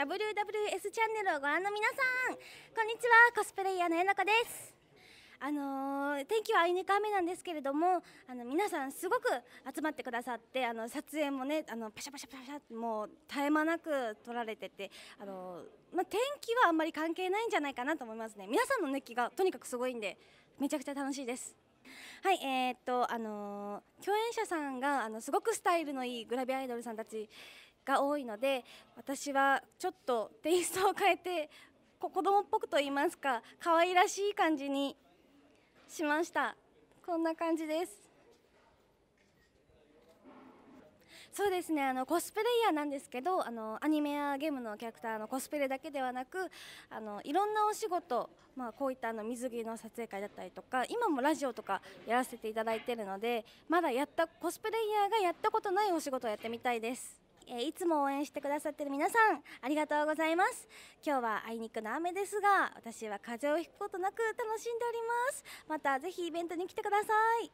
WWS チャンネルをご覧の皆さんこんにちはコスプレイヤーのえなこですあのー、天気はあいにく雨なんですけれどもあの皆さんすごく集まってくださってあの撮影もねあのパシャパシャパシャってもう絶え間なく撮られててあのー、まあ、天気はあんまり関係ないんじゃないかなと思いますね皆さんの熱気がとにかくすごいんでめちゃくちゃ楽しいですはい、えー、っとあのー、共演者さんがあのすごくスタイルのいいグラビアアイドルさんたちが多いので私はちょっとテイストを変えて子供っぽくと言いますか可愛らしい感じにしましたこんな感じですそうですねあのコスプレイヤーなんですけどあのアニメやゲームのキャラクターのコスプレだけではなくあのいろんなお仕事、まあ、こういったあの水着の撮影会だったりとか今もラジオとかやらせていただいているのでまだやったコスプレイヤーがやったことないお仕事をやってみたいです。えいつも応援してくださってる皆さんありがとうございます今日はあいにくの雨ですが私は風邪をひくことなく楽しんでおりますまたぜひイベントに来てください